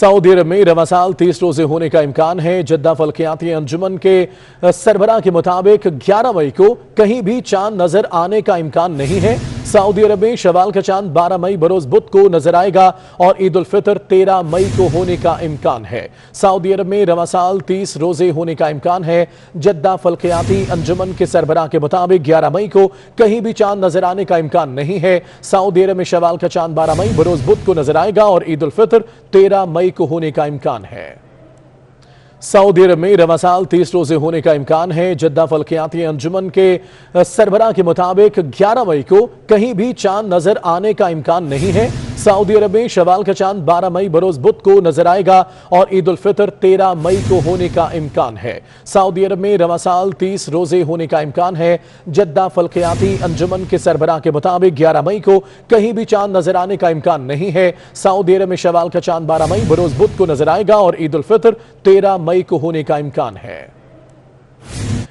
Saudi अरब में रवा साल तीस रोजे होने का इम्कान है जद्दा फलकियाती अंजुमन के सरबरा के मुताबिक 11 मई को कहीं भी चांद नजर आने का इम्कान नहीं है सऊदी अरब में शवाल का चांद 12 मई बरोज बुध को नजर आएगा और ईद उल फितर 13 मई को होने का इम्कान है सऊदी अरब में रवासाल 30 रोजे होने का इम्कान है जद्दा फलकियाती अंजुमन के सरबराह के मुताबिक 11 मई को कहीं भी चांद नजर आने का इम्कान नहीं है सऊदी अरब में शवाल का चांद बारह मई बरोज बुध को नजर आएगा और ईद उल फितर तेरह मई को होने का इम्कान है सऊदी अरब में रवा साल तीस रोजे होने का इम्कान है जद्दा फलकियाती अंजुमन के सरबरा के मुताबिक 11 मई को कहीं भी चांद नजर आने का इम्कान नहीं है सऊदी अरब में शवाल का चांद 12 मई बरोज बुध को नजर आएगा और ईद उल फितर 13 मई को होने का इम्कान है सऊदी अरब में रवा साल तीस रोजे होने का इम्कान है जद्दा फलकियाती अंजुमन के सरबराह के मुताबिक 11 मई को कहीं भी चांद नजर आने का इम्कान नहीं है सऊदी अरब में शवाल का चांद 12 मई बरोज बुध को नजर आएगा और ईद उल फितर तेरह मई को होने का इम्कान है